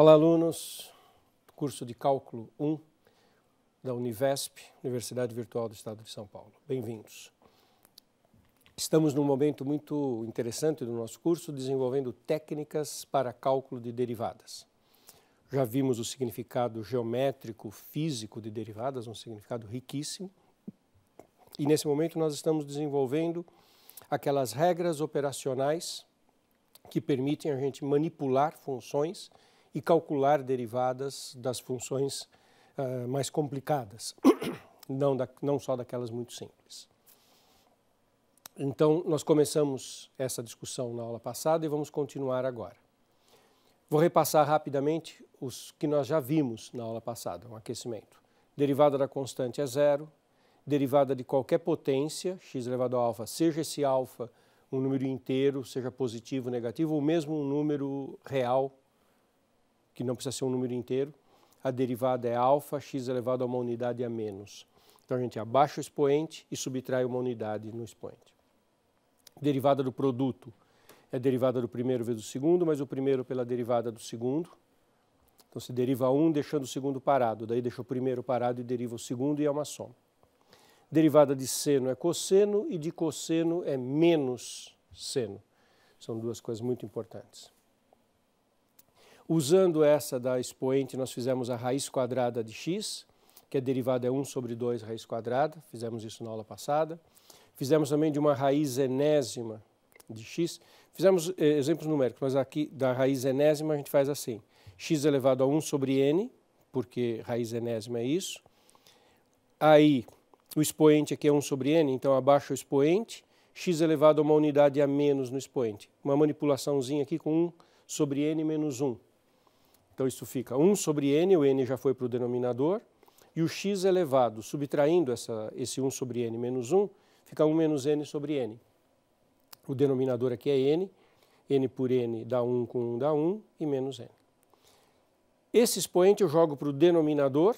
Olá, alunos. Curso de Cálculo 1 da Univesp, Universidade Virtual do Estado de São Paulo. Bem-vindos. Estamos num momento muito interessante do nosso curso, desenvolvendo técnicas para cálculo de derivadas. Já vimos o significado geométrico, físico de derivadas, um significado riquíssimo. E nesse momento nós estamos desenvolvendo aquelas regras operacionais que permitem a gente manipular funções e calcular derivadas das funções uh, mais complicadas, não, da, não só daquelas muito simples. Então, nós começamos essa discussão na aula passada e vamos continuar agora. Vou repassar rapidamente os que nós já vimos na aula passada, um aquecimento. Derivada da constante é zero, derivada de qualquer potência, x elevado a alfa, seja esse alfa um número inteiro, seja positivo, negativo, ou mesmo um número real que não precisa ser um número inteiro, a derivada é alfa, x elevado a uma unidade a menos. Então a gente abaixa o expoente e subtrai uma unidade no expoente. Derivada do produto é derivada do primeiro vezes o segundo, mas o primeiro pela derivada do segundo. Então se deriva um deixando o segundo parado, daí deixa o primeiro parado e deriva o segundo e é uma soma. Derivada de seno é cosseno e de cosseno é menos seno. São duas coisas muito importantes. Usando essa da expoente, nós fizemos a raiz quadrada de x, que a é derivada é 1 sobre 2 raiz quadrada, fizemos isso na aula passada. Fizemos também de uma raiz enésima de x. Fizemos eh, exemplos numéricos, mas aqui da raiz enésima a gente faz assim. x elevado a 1 sobre n, porque raiz enésima é isso. Aí, o expoente aqui é 1 sobre n, então abaixo é o expoente. x elevado a uma unidade a menos no expoente. Uma manipulaçãozinha aqui com 1 sobre n menos 1. Então isso fica 1 sobre n, o n já foi para o denominador, e o x elevado, subtraindo essa, esse 1 sobre n menos 1, fica 1 menos n sobre n. O denominador aqui é n, n por n dá 1 com 1 dá 1 e menos n. Esse expoente eu jogo para o denominador,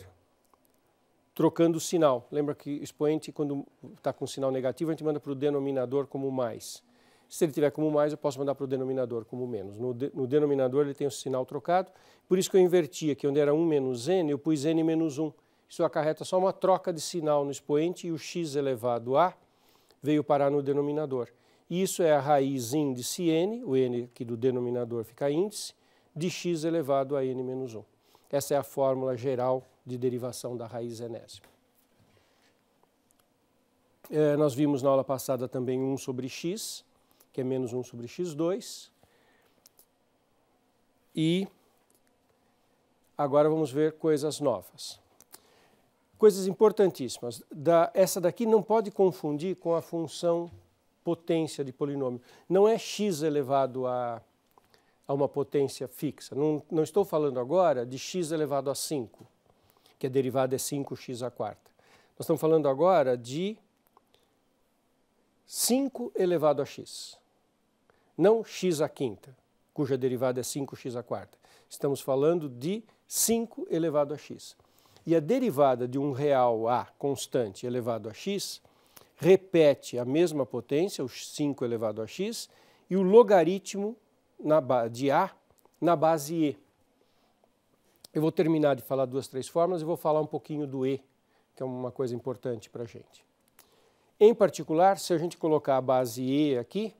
trocando o sinal. Lembra que expoente, quando está com sinal negativo, a gente manda para o denominador como mais. Se ele tiver como mais, eu posso mandar para o denominador como menos. No, de, no denominador ele tem o sinal trocado, por isso que eu inverti aqui, onde era 1 menos n, eu pus n menos 1. Isso acarreta só uma troca de sinal no expoente e o x elevado a veio parar no denominador. Isso é a raiz índice n, o n aqui do denominador fica índice, de x elevado a n menos 1. Essa é a fórmula geral de derivação da raiz enésima. É, nós vimos na aula passada também 1 sobre x, que é menos 1 sobre x2. E agora vamos ver coisas novas. Coisas importantíssimas. Da, essa daqui não pode confundir com a função potência de polinômio. Não é x elevado a, a uma potência fixa. Não, não estou falando agora de x elevado a 5, que a derivada é 5x à quarta. Nós estamos falando agora de 5 elevado a x. Não x à quinta, cuja derivada é 5x à quarta. Estamos falando de 5 elevado a x. E a derivada de um real a constante elevado a x repete a mesma potência, o 5 elevado a x, e o logaritmo de a na base e. Eu vou terminar de falar duas, três formas e vou falar um pouquinho do e, que é uma coisa importante para a gente. Em particular, se a gente colocar a base E aqui,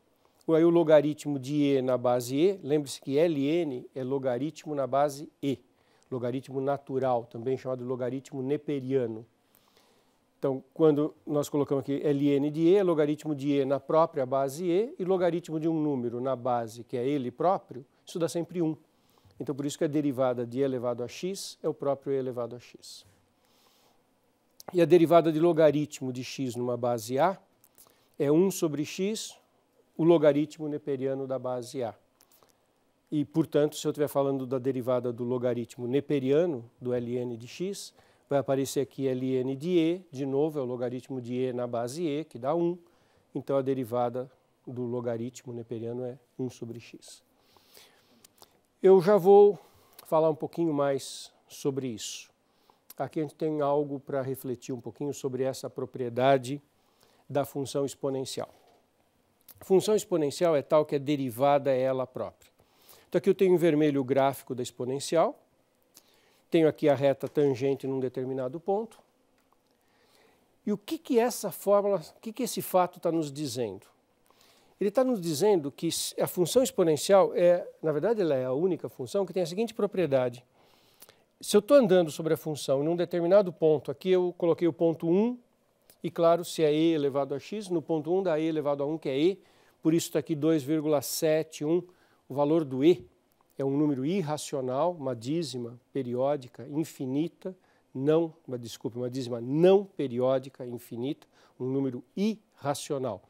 aí o logaritmo de E na base E, lembre-se que Ln é logaritmo na base E, logaritmo natural, também chamado logaritmo neperiano. Então, quando nós colocamos aqui ln de e, logaritmo de e na própria base e e logaritmo de um número na base que é ele próprio, isso dá sempre 1. Então, por isso que a derivada de e elevado a x é o próprio e elevado a x. E a derivada de logaritmo de x numa base A é 1 sobre x, o logaritmo neperiano da base A. E, portanto, se eu estiver falando da derivada do logaritmo neperiano do ln de x, vai aparecer aqui ln de e, de novo é o logaritmo de e na base e, que dá 1. Então a derivada do logaritmo neperiano é 1 sobre x. Eu já vou falar um pouquinho mais sobre isso. Aqui a gente tem algo para refletir um pouquinho sobre essa propriedade da função exponencial. função exponencial é tal que é derivada ela própria. Então aqui eu tenho em vermelho o gráfico da exponencial, tenho aqui a reta tangente num determinado ponto. E o que, que essa fórmula, o que, que esse fato está nos dizendo? Ele está nos dizendo que a função exponencial é, na verdade, ela é a única função que tem a seguinte propriedade se eu estou andando sobre a função em um determinado ponto, aqui eu coloquei o ponto 1, e claro, se é e elevado a x, no ponto 1 dá e elevado a 1, que é e, por isso está aqui 2,71, o valor do e é um número irracional, uma dízima periódica infinita, não, uma, desculpe, uma dízima não periódica infinita, um número irracional,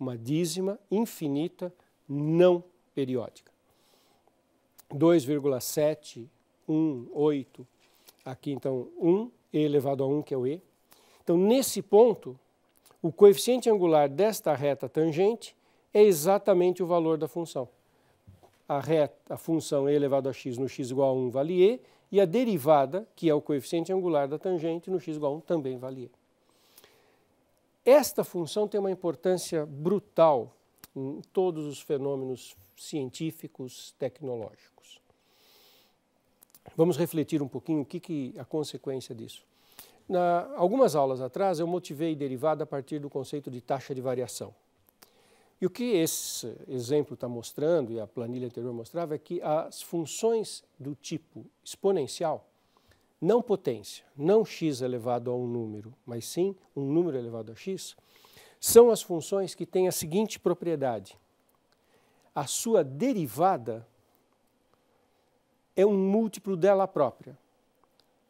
uma dízima infinita não periódica. 2,7 1, 8. Aqui, então, 1, e elevado a 1, que é o e. Então, nesse ponto, o coeficiente angular desta reta tangente é exatamente o valor da função. A, reta, a função e elevado a x no x igual a 1 vale e, e a derivada, que é o coeficiente angular da tangente, no x igual a 1 também vale e. Esta função tem uma importância brutal em todos os fenômenos científicos tecnológicos. Vamos refletir um pouquinho o que, que a consequência disso. Na, algumas aulas atrás eu motivei derivada a partir do conceito de taxa de variação. E o que esse exemplo está mostrando e a planilha anterior mostrava é que as funções do tipo exponencial, não potência, não x elevado a um número, mas sim um número elevado a x, são as funções que têm a seguinte propriedade: a sua derivada é um múltiplo dela própria.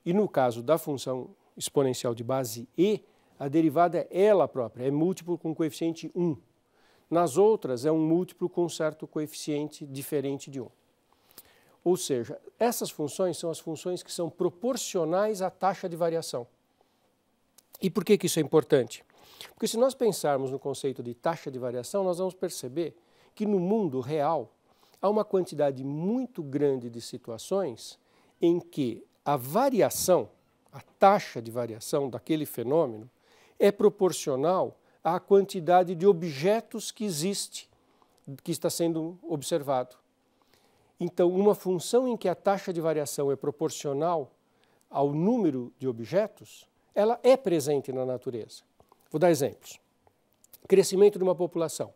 E no caso da função exponencial de base e, a derivada é ela própria, é múltiplo com coeficiente 1. Nas outras, é um múltiplo com certo coeficiente diferente de 1. Ou seja, essas funções são as funções que são proporcionais à taxa de variação. E por que, que isso é importante? Porque se nós pensarmos no conceito de taxa de variação, nós vamos perceber que no mundo real há uma quantidade muito grande de situações em que a variação, a taxa de variação daquele fenômeno, é proporcional à quantidade de objetos que existe, que está sendo observado. Então, uma função em que a taxa de variação é proporcional ao número de objetos, ela é presente na natureza. Vou dar exemplos. Crescimento de uma população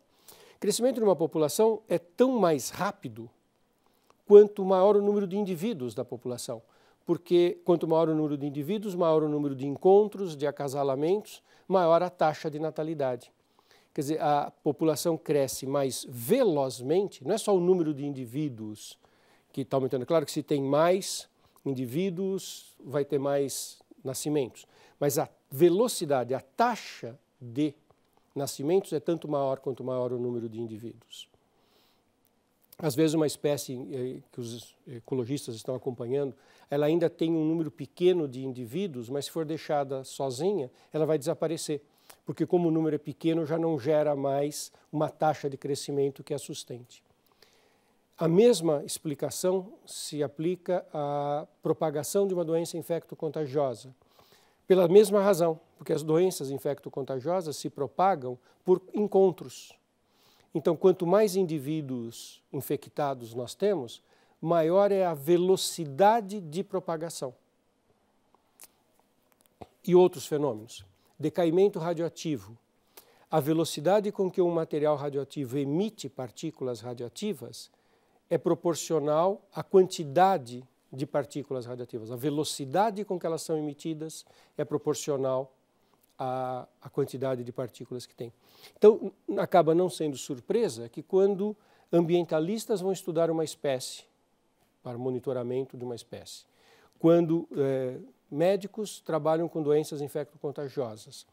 crescimento de uma população é tão mais rápido quanto maior o número de indivíduos da população. Porque quanto maior o número de indivíduos, maior o número de encontros, de acasalamentos, maior a taxa de natalidade. Quer dizer, a população cresce mais velozmente, não é só o número de indivíduos que está aumentando. Claro que se tem mais indivíduos, vai ter mais nascimentos. Mas a velocidade, a taxa de nascimentos é tanto maior quanto maior o número de indivíduos. Às vezes, uma espécie eh, que os ecologistas estão acompanhando, ela ainda tem um número pequeno de indivíduos, mas se for deixada sozinha, ela vai desaparecer, porque, como o número é pequeno, já não gera mais uma taxa de crescimento que a sustente. A mesma explicação se aplica à propagação de uma doença infecto-contagiosa. Pela mesma razão, porque as doenças infecto-contagiosas se propagam por encontros. Então, quanto mais indivíduos infectados nós temos, maior é a velocidade de propagação. E outros fenômenos. Decaimento radioativo. A velocidade com que um material radioativo emite partículas radioativas é proporcional à quantidade de partículas radioativas. A velocidade com que elas são emitidas é proporcional à, à quantidade de partículas que tem. Então, acaba não sendo surpresa que quando ambientalistas vão estudar uma espécie, para monitoramento de uma espécie, quando eh, médicos trabalham com doenças infecto-contagiosas,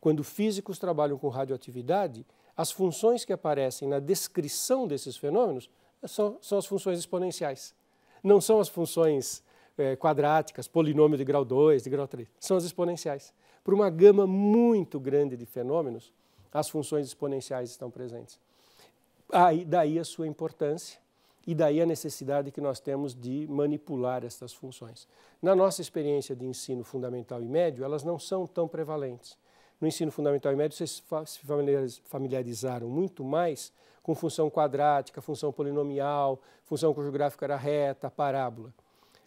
quando físicos trabalham com radioatividade, as funções que aparecem na descrição desses fenômenos são, são as funções exponenciais não são as funções eh, quadráticas, polinômio de grau 2, de grau 3, são as exponenciais. Para uma gama muito grande de fenômenos, as funções exponenciais estão presentes. Aí, daí a sua importância e daí a necessidade que nós temos de manipular estas funções. Na nossa experiência de ensino fundamental e médio, elas não são tão prevalentes. No ensino fundamental e médio, vocês se familiarizaram muito mais com função quadrática, função polinomial, função gráfico era reta, parábola.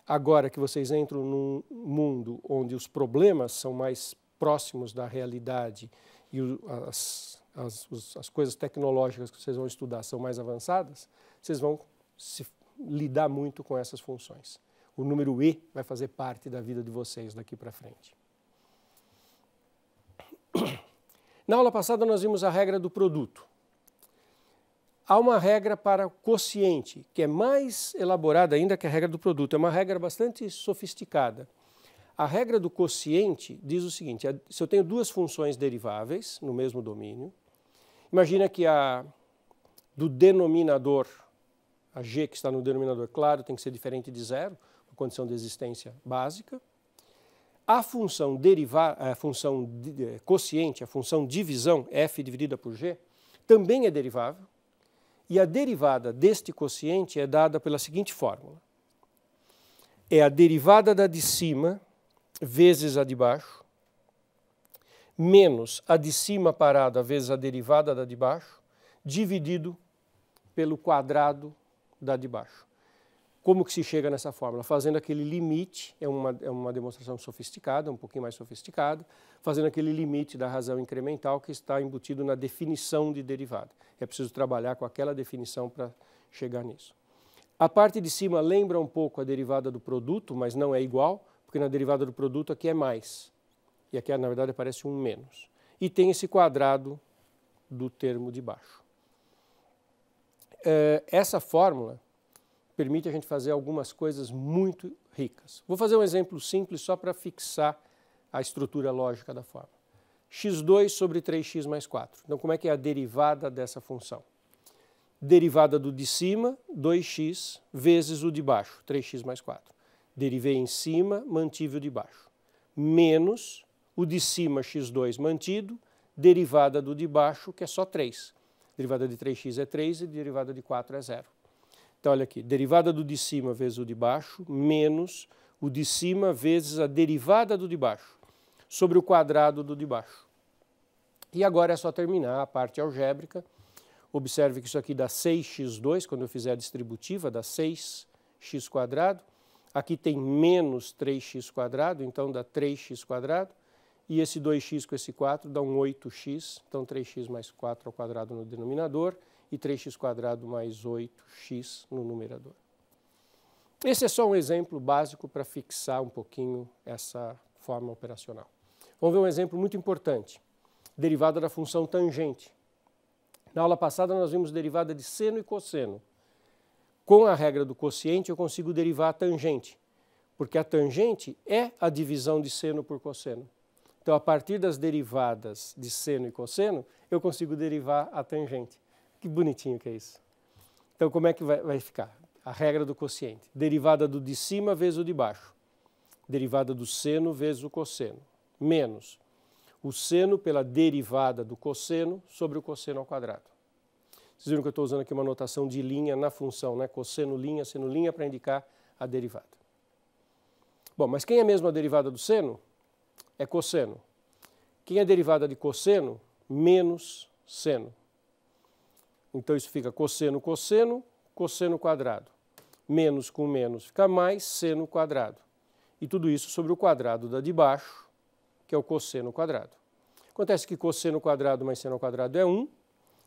Agora que vocês entram num mundo onde os problemas são mais próximos da realidade e as, as, as coisas tecnológicas que vocês vão estudar são mais avançadas, vocês vão se lidar muito com essas funções. O número E vai fazer parte da vida de vocês daqui para frente. Na aula passada, nós vimos a regra do produto. Há uma regra para o quociente, que é mais elaborada ainda que a regra do produto, é uma regra bastante sofisticada. A regra do quociente diz o seguinte: é, se eu tenho duas funções deriváveis no mesmo domínio, imagina que a do denominador, a g que está no denominador, claro, tem que ser diferente de zero, uma condição de existência básica. A função derivada, a função de, eh, quociente, a função divisão, f dividida por g, também é derivável. E a derivada deste quociente é dada pela seguinte fórmula: é a derivada da de cima vezes a de baixo, menos a de cima parada vezes a derivada da de baixo, dividido pelo quadrado da de baixo. Como que se chega nessa fórmula? Fazendo aquele limite, é uma, é uma demonstração sofisticada, um pouquinho mais sofisticada, fazendo aquele limite da razão incremental que está embutido na definição de derivada. É preciso trabalhar com aquela definição para chegar nisso. A parte de cima lembra um pouco a derivada do produto, mas não é igual, porque na derivada do produto aqui é mais. E aqui, na verdade, aparece um menos. E tem esse quadrado do termo de baixo. Eh, essa fórmula permite a gente fazer algumas coisas muito ricas. Vou fazer um exemplo simples só para fixar a estrutura lógica da forma. x2 sobre 3x mais 4. Então, como é que é a derivada dessa função? Derivada do de cima, 2x, vezes o de baixo, 3x mais 4. Derivei em cima, mantive o de baixo. Menos o de cima, x2 mantido, derivada do de baixo, que é só 3. Derivada de 3x é 3 e derivada de 4 é 0. Então, olha aqui, derivada do de cima vezes o de baixo, menos o de cima vezes a derivada do de baixo, sobre o quadrado do de baixo. E agora é só terminar a parte algébrica. Observe que isso aqui dá 6x2, quando eu fizer a distributiva, dá 6x². Aqui tem menos 3x², então dá 3x². E esse 2x com esse 4 dá um 8x, então 3x mais 4 ao quadrado no denominador e 3x² mais 8x no numerador. Esse é só um exemplo básico para fixar um pouquinho essa forma operacional. Vamos ver um exemplo muito importante, derivada da função tangente. Na aula passada nós vimos derivada de seno e cosseno. Com a regra do quociente eu consigo derivar a tangente, porque a tangente é a divisão de seno por cosseno. Então a partir das derivadas de seno e cosseno eu consigo derivar a tangente que bonitinho que é isso. Então, como é que vai, vai ficar? A regra do quociente. Derivada do de cima vezes o de baixo. Derivada do seno vezes o cosseno. Menos o seno pela derivada do cosseno sobre o cosseno ao quadrado. Vocês viram que eu estou usando aqui uma notação de linha na função, né? Cosseno, linha, seno, linha, para indicar a derivada. Bom, mas quem é mesmo a derivada do seno? É cosseno. Quem é derivada de cosseno? Menos seno. Então isso fica cosseno, cosseno, cosseno quadrado. Menos com menos fica mais seno quadrado. E tudo isso sobre o quadrado da de baixo, que é o cosseno quadrado. Acontece que cosseno quadrado mais seno quadrado é 1,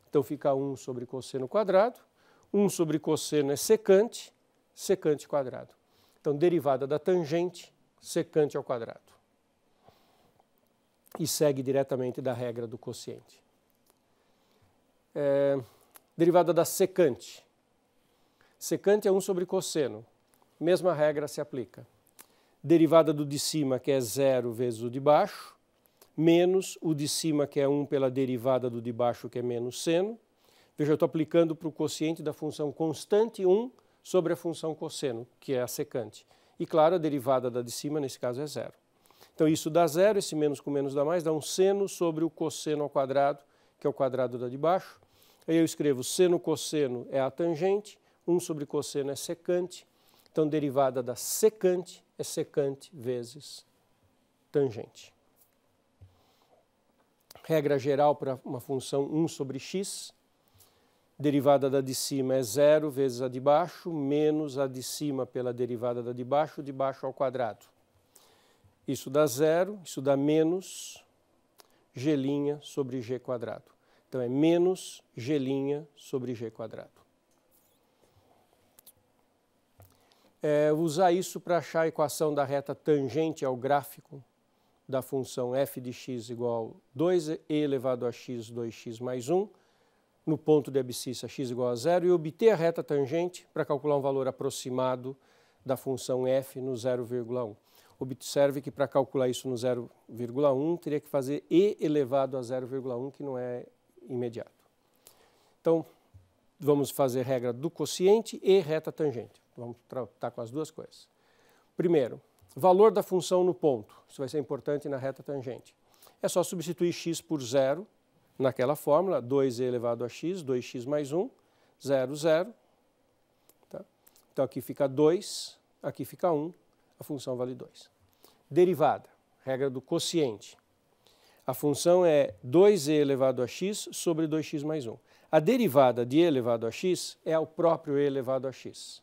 então fica 1 sobre cosseno quadrado. 1 sobre cosseno é secante, secante quadrado. Então derivada da tangente, secante ao quadrado. E segue diretamente da regra do quociente. É derivada da secante. Secante é 1 sobre cosseno. Mesma regra se aplica. Derivada do de cima, que é zero vezes o de baixo, menos o de cima, que é 1 pela derivada do de baixo, que é menos seno. Veja, eu estou aplicando para o quociente da função constante 1 sobre a função cosseno, que é a secante. E claro, a derivada da de cima, nesse caso, é zero. Então isso dá zero, esse menos com menos dá mais, dá um seno sobre o cosseno ao quadrado, que é o quadrado da de baixo, Aí eu escrevo seno cosseno é a tangente, 1 sobre cosseno é secante, então derivada da secante é secante vezes tangente. Regra geral para uma função 1 sobre x, derivada da de cima é zero vezes a de baixo, menos a de cima pela derivada da de baixo, de baixo ao quadrado. Isso dá zero, isso dá menos g' sobre g quadrado. Então é menos gelinha sobre g quadrado. É, usar isso para achar a equação da reta tangente ao gráfico da função f de x igual 2e elevado a x, 2x mais 1, no ponto de abscissa x igual a zero, e obter a reta tangente para calcular um valor aproximado da função f no 0,1. Observe que para calcular isso no 0,1 teria que fazer e elevado a 0,1, que não é imediato. Então, vamos fazer regra do quociente e reta tangente. Vamos tratar com as duas coisas. Primeiro, valor da função no ponto. Isso vai ser importante na reta tangente. É só substituir x por zero naquela fórmula, 2e elevado a x, 2x mais 1, 0, 0. Tá? Então aqui fica 2, aqui fica 1, a função vale 2. Derivada, regra do quociente. A função é 2e elevado a x sobre 2x mais 1. A derivada de e elevado a x é o próprio e elevado a x.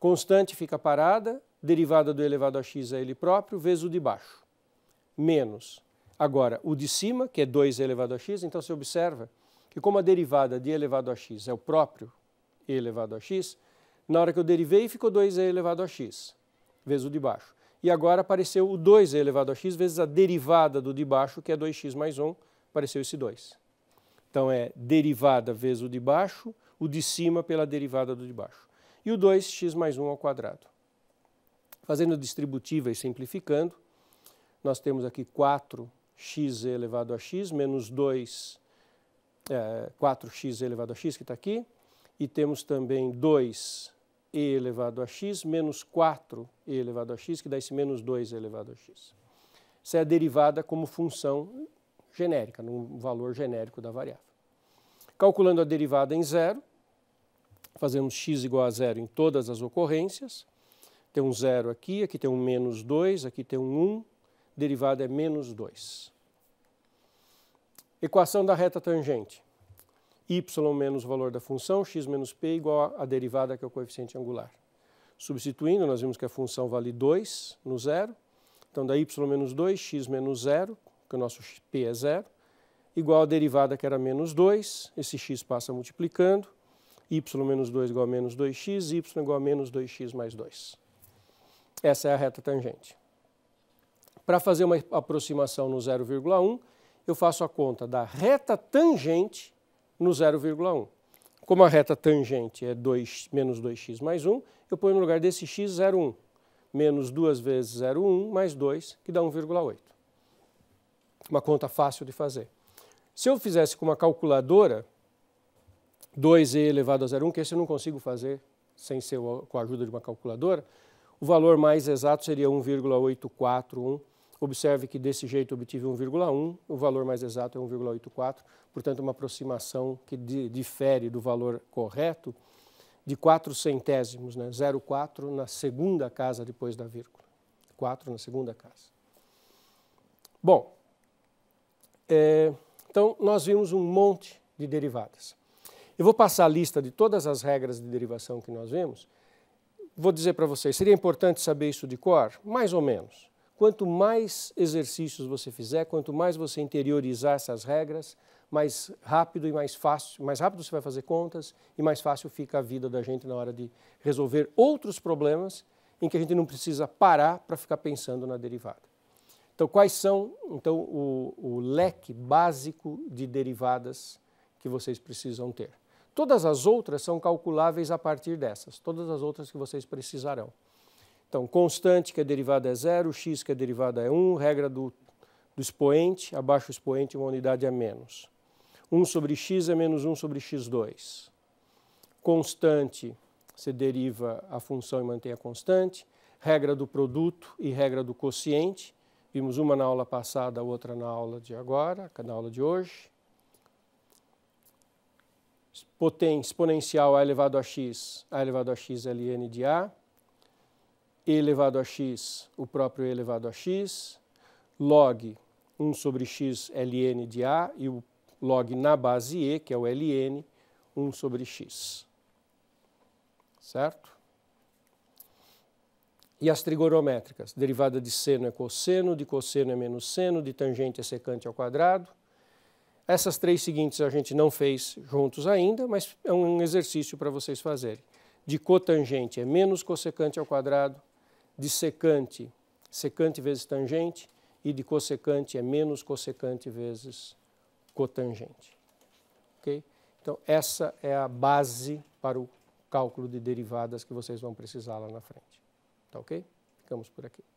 Constante fica parada, derivada do e elevado a x é ele próprio, vezes o de baixo, menos. Agora, o de cima, que é 2 e elevado a x, então você observa que como a derivada de e elevado a x é o próprio e elevado a x, na hora que eu derivei ficou 2e elevado a x, vezes o de baixo e agora apareceu o 2 elevado a x vezes a derivada do de baixo, que é 2x mais 1, apareceu esse 2. Então é derivada vezes o de baixo, o de cima pela derivada do de baixo. E o 2x mais 1 ao quadrado. Fazendo distributiva e simplificando, nós temos aqui 4x elevado a x menos 2, é, 4x elevado a x que está aqui, e temos também 2 e elevado a x menos 4 e elevado a x, que dá esse menos 2 elevado a x. Isso é a derivada como função genérica, num valor genérico da variável. Calculando a derivada em zero, fazemos x igual a zero em todas as ocorrências. Tem um zero aqui, aqui tem um menos 2, aqui tem um 1, derivada é menos 2. Equação da reta tangente y menos o valor da função, x menos p igual a derivada que é o coeficiente angular. Substituindo, nós vimos que a função vale 2 no zero, então da y menos 2, x menos zero, que o nosso p é zero, igual a derivada que era menos 2, esse x passa multiplicando, y menos 2 igual a menos 2x, y igual a menos 2x mais 2. Essa é a reta tangente. Para fazer uma aproximação no 0,1, eu faço a conta da reta tangente no 0,1. Como a reta tangente é 2 menos 2x mais 1, eu ponho no lugar desse x 0,1. Menos 2 vezes 0,1 mais 2, que dá 1,8. Uma conta fácil de fazer. Se eu fizesse com uma calculadora, 2e elevado a 0,1, que esse eu não consigo fazer sem ser com a ajuda de uma calculadora, o valor mais exato seria 1,841 Observe que desse jeito obtive 1,1, o valor mais exato é 1,84, portanto, uma aproximação que difere do valor correto de 4 centésimos, né? 0,4 na segunda casa depois da vírgula. 4 na segunda casa. Bom, é, então nós vimos um monte de derivadas. Eu vou passar a lista de todas as regras de derivação que nós vimos. Vou dizer para vocês, seria importante saber isso de cor? Mais ou menos. Quanto mais exercícios você fizer, quanto mais você interiorizar essas regras, mais rápido e mais fácil, mais rápido você vai fazer contas e mais fácil fica a vida da gente na hora de resolver outros problemas em que a gente não precisa parar para ficar pensando na derivada. Então, quais são então o, o leque básico de derivadas que vocês precisam ter? Todas as outras são calculáveis a partir dessas, todas as outras que vocês precisarão. Então, constante, que a é derivada é zero, x, que a é derivada é 1, regra do, do expoente, abaixo o expoente, uma unidade é menos. 1 sobre x é menos 1 sobre x2. Constante, você deriva a função e mantém a constante. Regra do produto e regra do quociente. Vimos uma na aula passada, a outra na aula de agora, na aula de hoje. potência exponencial a elevado a x, a elevado a x é ln de a e elevado a x, o próprio e elevado a x, log 1 sobre x ln de A e o log na base E, que é o ln, 1 sobre x. Certo? E as trigonométricas, derivada de seno é cosseno, de cosseno é menos seno, de tangente é secante ao quadrado. Essas três seguintes a gente não fez juntos ainda, mas é um exercício para vocês fazerem. De cotangente é menos cossecante ao quadrado, de secante, secante vezes tangente, e de cossecante é menos cossecante vezes cotangente. Okay? Então, essa é a base para o cálculo de derivadas que vocês vão precisar lá na frente. Tá ok? Ficamos por aqui.